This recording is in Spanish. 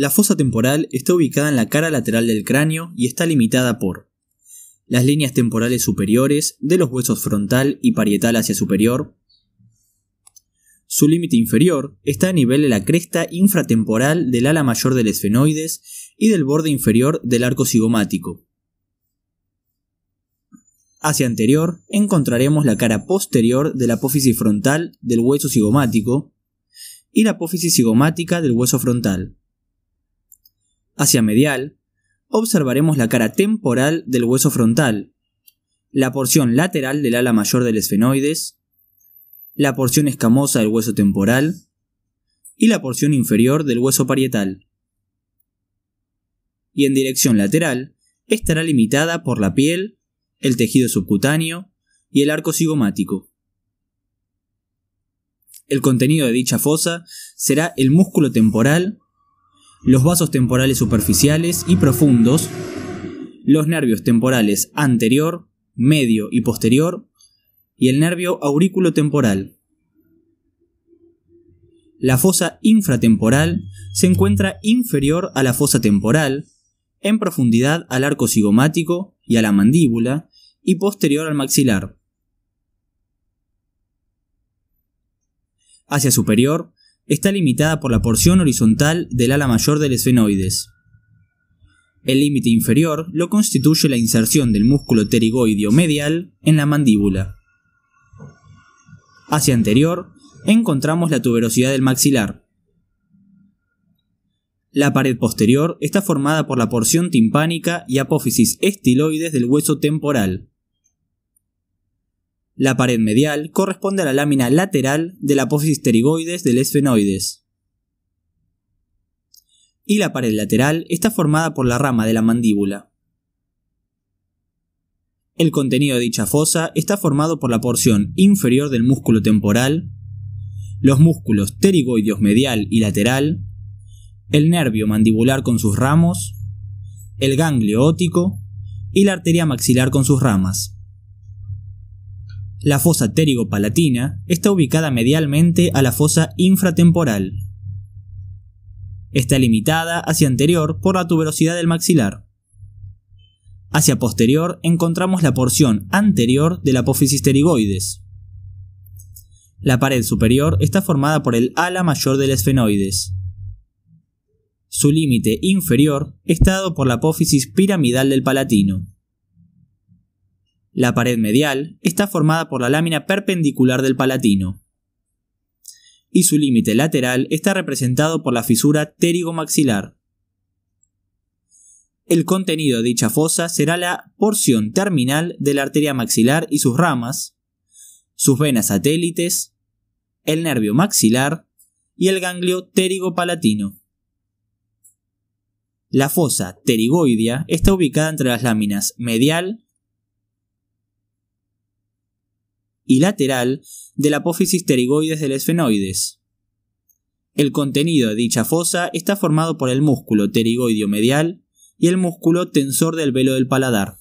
La fosa temporal está ubicada en la cara lateral del cráneo y está limitada por las líneas temporales superiores de los huesos frontal y parietal hacia superior. Su límite inferior está a nivel de la cresta infratemporal del ala mayor del esfenoides y del borde inferior del arco cigomático. Hacia anterior encontraremos la cara posterior de la apófisis frontal del hueso cigomático y la apófisis cigomática del hueso frontal hacia medial, observaremos la cara temporal del hueso frontal, la porción lateral del ala mayor del esfenoides, la porción escamosa del hueso temporal y la porción inferior del hueso parietal. Y en dirección lateral estará limitada por la piel, el tejido subcutáneo y el arco cigomático. El contenido de dicha fosa será el músculo temporal los vasos temporales superficiales y profundos, los nervios temporales anterior, medio y posterior, y el nervio aurículo temporal. La fosa infratemporal se encuentra inferior a la fosa temporal, en profundidad al arco cigomático y a la mandíbula, y posterior al maxilar. Hacia superior está limitada por la porción horizontal del ala mayor del esfenoides. El límite inferior lo constituye la inserción del músculo pterigoideo medial en la mandíbula. Hacia anterior encontramos la tuberosidad del maxilar. La pared posterior está formada por la porción timpánica y apófisis estiloides del hueso temporal, la pared medial corresponde a la lámina lateral de la apófisis pterigoides del esfenoides. Y la pared lateral está formada por la rama de la mandíbula. El contenido de dicha fosa está formado por la porción inferior del músculo temporal, los músculos pterigoides medial y lateral, el nervio mandibular con sus ramos, el ganglio ótico y la arteria maxilar con sus ramas. La fosa pterigopalatina está ubicada medialmente a la fosa infratemporal. Está limitada hacia anterior por la tuberosidad del maxilar. Hacia posterior encontramos la porción anterior de la apófisis pterigoides. La pared superior está formada por el ala mayor del esfenoides. Su límite inferior está dado por la apófisis piramidal del palatino. La pared medial está formada por la lámina perpendicular del palatino y su límite lateral está representado por la fisura pterigomaxilar. El contenido de dicha fosa será la porción terminal de la arteria maxilar y sus ramas, sus venas satélites, el nervio maxilar y el ganglio pterigopalatino. La fosa pterigoidea está ubicada entre las láminas medial y lateral del apófisis pterigoides del esfenoides. El contenido de dicha fosa está formado por el músculo pterigoideo medial y el músculo tensor del velo del paladar.